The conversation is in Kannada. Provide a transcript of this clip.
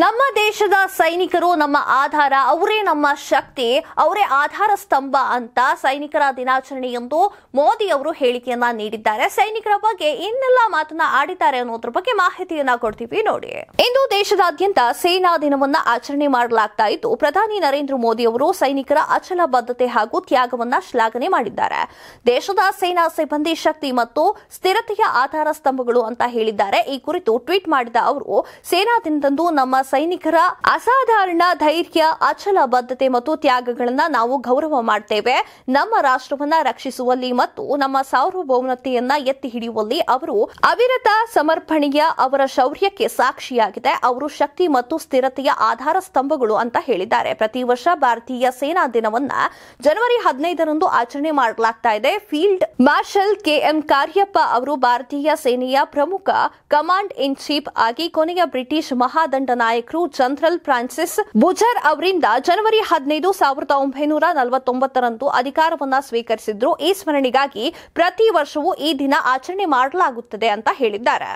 ನಮ್ಮ ದೇಶದ ಸೈನಿಕರು ನಮ್ಮ ಆಧಾರ ಅವರೇ ನಮ್ಮ ಶಕ್ತಿ ಅವರೇ ಆಧಾರ ಸ್ತಂಭ ಅಂತ ಸೈನಿಕರ ದಿನಾಚರಣೆ ಎಂದು ಮೋದಿ ಅವರು ಹೇಳಿಕೆಯನ್ನ ನೀಡಿದ್ದಾರೆ ಸೈನಿಕರ ಬಗ್ಗೆ ಇನ್ನೆಲ್ಲ ಮಾತನ್ನ ಆಡಿದ್ದಾರೆ ಅನ್ನೋದ್ರ ಬಗ್ಗೆ ಮಾಹಿತಿಯನ್ನ ಕೊಡ್ತೀವಿ ನೋಡಿ ಇಂದು ದೇಶದಾದ್ಯಂತ ಸೇನಾ ದಿನವನ್ನ ಆಚರಣೆ ಮಾಡಲಾಗ್ತಾ ಇದ್ದು ಪ್ರಧಾನಿ ನರೇಂದ್ರ ಮೋದಿ ಅವರು ಸೈನಿಕರ ಅಚಲ ಬದ್ಧತೆ ಹಾಗೂ ತ್ಯಾಗವನ್ನ ಶ್ಲಾಘನೆ ಮಾಡಿದ್ದಾರೆ ದೇಶದ ಸೇನಾ ಸಿಬ್ಬಂದಿ ಶಕ್ತಿ ಮತ್ತು ಸ್ಥಿರತೆಯ ಆಧಾರ ಸ್ತಂಭಗಳು ಅಂತ ಹೇಳಿದ್ದಾರೆ ಈ ಕುರಿತು ಟ್ವೀಟ್ ಮಾಡಿದ ಅವರು ಸೇನಾ ದಿನದಂದು ನಮ್ಮ ಸೈನಿಕರ ಅಸಾಧಾರಣ ಧೈರ್ಯ ಅಚಲ ಬದ್ಧತೆ ಮತ್ತು ತ್ಯಾಗಗಳನ್ನ ನಾವು ಗೌರವ ಮಾಡ್ತೇವೆ ನಮ್ಮ ರಾಷ್ಟ್ರವನ್ನ ರಕ್ಷಿಸುವಲ್ಲಿ ಮತ್ತು ನಮ್ಮ ಸಾರ್ವಭೌಮತೆಯನ್ನ ಎತ್ತಿ ಹಿಡಿಯುವಲ್ಲಿ ಅವರು ಅವಿರತ ಸಮರ್ಪಣೆಯ ಅವರ ಶೌರ್ಯಕ್ಕೆ ಸಾಕ್ಷಿಯಾಗಿದೆ ಅವರು ಶಕ್ತಿ ಮತ್ತು ಸ್ಥಿರತೆಯ ಆಧಾರ ಸ್ತಂಭಗಳು ಅಂತ ಹೇಳಿದ್ದಾರೆ ಪ್ರತಿ ವರ್ಷ ಭಾರತೀಯ ಸೇನಾ ದಿನವನ್ನ ಜನವರಿ ಹದಿನೈದರಂದು ಆಚರಣೆ ಮಾಡಲಾಗ್ತಾ ಇದೆ ಫೀಲ್ಡ್ ಮಾರ್ಷಲ್ ಕೆಎಂ ಕಾರ್ಯಪ್ಪ ಅವರು ಭಾರತೀಯ ಸೇನೆಯ ಪ್ರಮುಖ ಕಮಾಂಡ್ ಇನ್ ಚೀಫ್ ಆಗಿ ಕೊನೆಯ ಬ್ರಿಟಿಷ್ ಮಹಾದಂಡನ ನಾಯಕರು ಜನರಲ್ ಫ್ರಾನ್ಸಿಸ್ ಬುಜರ್ ಅವರಿಂದ ಜನವರಿ ಹದಿನೈದು ಸಾವಿರದ ಒಂಬೈನೂರ ನಲವತ್ತೊಂಬತ್ತರಂದು ಅಧಿಕಾರವನ್ನ ಸ್ವೀಕರಿಸಿದ್ರು ಈ ಸ್ಮರಣೆಗಾಗಿ ಪ್ರತಿ ವರ್ಷವೂ ಈ ದಿನ ಆಚರಣೆ ಮಾಡಲಾಗುತ್ತದೆ ಅಂತ ಹೇಳಿದ್ದಾರೆ